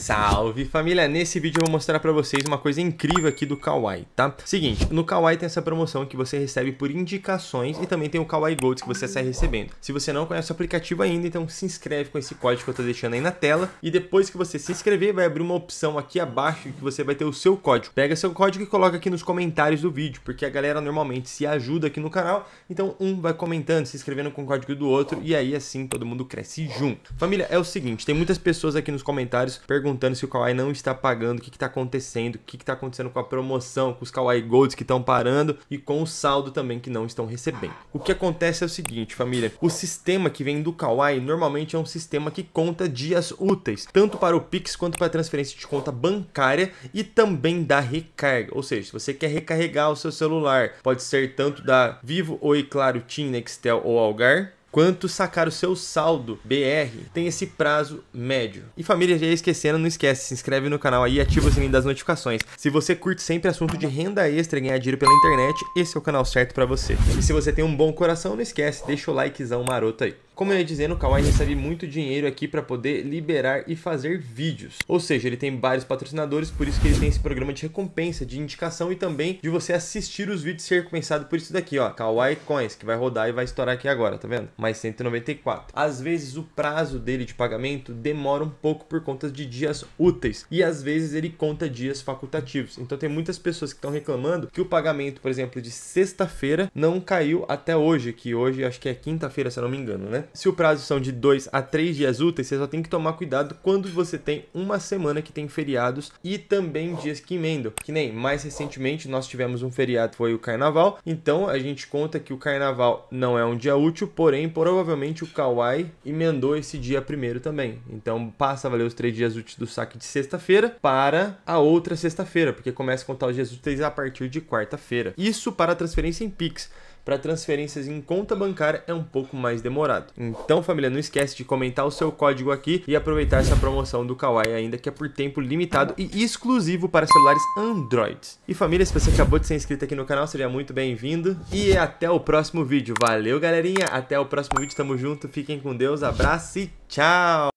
Salve família, nesse vídeo eu vou mostrar para vocês uma coisa incrível aqui do Kawaii, tá? Seguinte, no Kawaii tem essa promoção que você recebe por indicações e também tem o Kawaii Gold que você sai recebendo. Se você não conhece o aplicativo ainda, então se inscreve com esse código que eu tô deixando aí na tela e depois que você se inscrever vai abrir uma opção aqui abaixo que você vai ter o seu código. Pega seu código e coloca aqui nos comentários do vídeo, porque a galera normalmente se ajuda aqui no canal, então um vai comentando, se inscrevendo com o código do outro e aí assim todo mundo cresce junto. Família, é o seguinte, tem muitas pessoas aqui nos comentários perguntando perguntando se o Kawhi não está pagando, o que está acontecendo, o que está acontecendo com a promoção, com os Kawhi Golds que estão parando e com o saldo também que não estão recebendo. O que acontece é o seguinte, família: o sistema que vem do Kawhi normalmente é um sistema que conta dias úteis, tanto para o Pix quanto para a transferência de conta bancária e também da recarga. Ou seja, se você quer recarregar o seu celular, pode ser tanto da Vivo, Oi, Claro, TIM, Nextel ou Algar, quanto sacar o seu saldo BR tem esse prazo médio. E família, já esquecendo, não esquece, se inscreve no canal aí e ativa o sininho das notificações. Se você curte sempre assunto de renda extra e ganhar dinheiro pela internet, esse é o canal certo para você. E se você tem um bom coração, não esquece, deixa o likezão maroto aí. Como eu ia dizendo, o Kawaii recebe muito dinheiro aqui para poder liberar e fazer vídeos. Ou seja, ele tem vários patrocinadores, por isso que ele tem esse programa de recompensa, de indicação e também de você assistir os vídeos ser recompensado por isso daqui, ó. Kawaii Coins, que vai rodar e vai estourar aqui agora, tá vendo? Mais 194. Às vezes o prazo dele de pagamento demora um pouco por conta de dias úteis e às vezes ele conta dias facultativos. Então tem muitas pessoas que estão reclamando que o pagamento, por exemplo, de sexta-feira não caiu até hoje, que hoje acho que é quinta-feira, se eu não me engano, né? se o prazo são de 2 a 3 dias úteis, você só tem que tomar cuidado quando você tem uma semana que tem feriados e também dias que emendam. Que nem mais recentemente nós tivemos um feriado, foi o carnaval. Então a gente conta que o carnaval não é um dia útil, porém, provavelmente o Kawai emendou esse dia primeiro também. Então passa a valer os três dias úteis do saque de sexta-feira para a outra sexta-feira, porque começa a contar os dias úteis a partir de quarta-feira. Isso para transferência em Pix para transferências em conta bancária é um pouco mais demorado. Então, família, não esquece de comentar o seu código aqui e aproveitar essa promoção do Kawaii ainda, que é por tempo limitado e exclusivo para celulares Androids. E família, se você acabou de ser inscrito aqui no canal, seja muito bem-vindo. E até o próximo vídeo. Valeu, galerinha. Até o próximo vídeo. Tamo junto. Fiquem com Deus. Abraço e tchau.